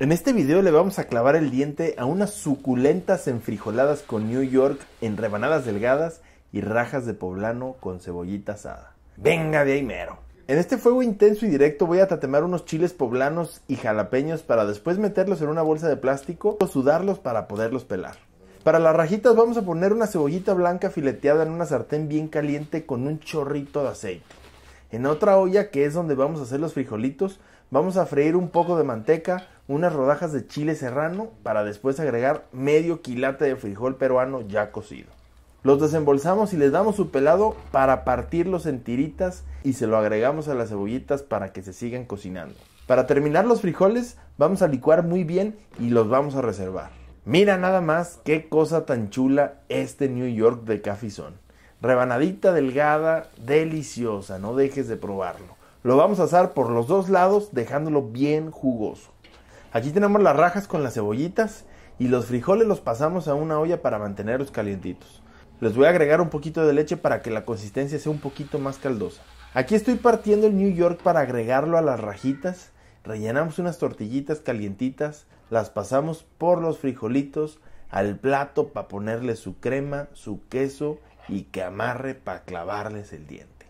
En este video le vamos a clavar el diente a unas suculentas enfrijoladas con New York en rebanadas delgadas y rajas de poblano con cebollita asada. Venga de ahí mero. En este fuego intenso y directo voy a tatemar unos chiles poblanos y jalapeños para después meterlos en una bolsa de plástico o sudarlos para poderlos pelar. Para las rajitas vamos a poner una cebollita blanca fileteada en una sartén bien caliente con un chorrito de aceite. En otra olla que es donde vamos a hacer los frijolitos, vamos a freír un poco de manteca, unas rodajas de chile serrano para después agregar medio quilate de frijol peruano ya cocido. Los desembolsamos y les damos su pelado para partirlos en tiritas y se lo agregamos a las cebollitas para que se sigan cocinando. Para terminar los frijoles vamos a licuar muy bien y los vamos a reservar. Mira nada más qué cosa tan chula este New York de Cafizón. Rebanadita delgada, deliciosa, no dejes de probarlo. Lo vamos a asar por los dos lados dejándolo bien jugoso. Aquí tenemos las rajas con las cebollitas y los frijoles los pasamos a una olla para mantenerlos calientitos. Les voy a agregar un poquito de leche para que la consistencia sea un poquito más caldosa. Aquí estoy partiendo el New York para agregarlo a las rajitas. Rellenamos unas tortillitas calientitas, las pasamos por los frijolitos al plato para ponerle su crema, su queso y que amarre para clavarles el diente.